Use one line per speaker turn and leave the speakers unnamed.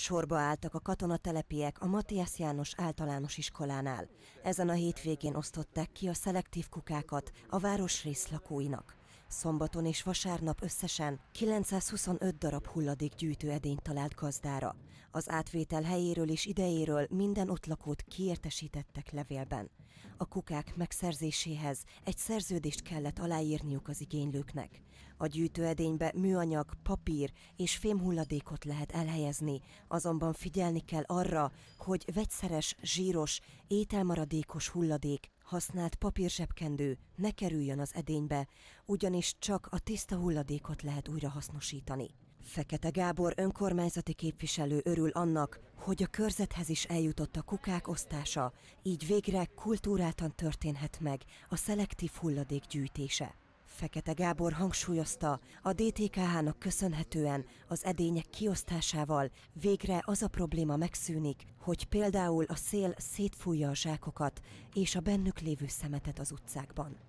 Sorba álltak a katonatelepiek a Matthias János általános iskolánál. Ezen a hétvégén osztották ki a szelektív kukákat a városrész lakóinak. Szombaton és vasárnap összesen 925 darab gyűjtő edényt talált gazdára. Az átvétel helyéről és idejéről minden ott lakót kiértesítettek levélben. A kukák megszerzéséhez egy szerződést kellett aláírniuk az igénylőknek. A gyűjtőedénybe műanyag, papír és fémhulladékot lehet elhelyezni, azonban figyelni kell arra, hogy vegyszeres, zsíros, ételmaradékos hulladék használt papírsebkendő ne kerüljön az edénybe, ugyanis csak a tiszta hulladékot lehet újra hasznosítani. Fekete Gábor önkormányzati képviselő örül annak, hogy a körzethez is eljutott a kukák osztása, így végre kultúráltan történhet meg a szelektív hulladék gyűjtése. Fekete Gábor hangsúlyozta, a DTKH-nak köszönhetően az edények kiosztásával végre az a probléma megszűnik, hogy például a szél szétfújja a zsákokat és a bennük lévő szemetet az utcákban.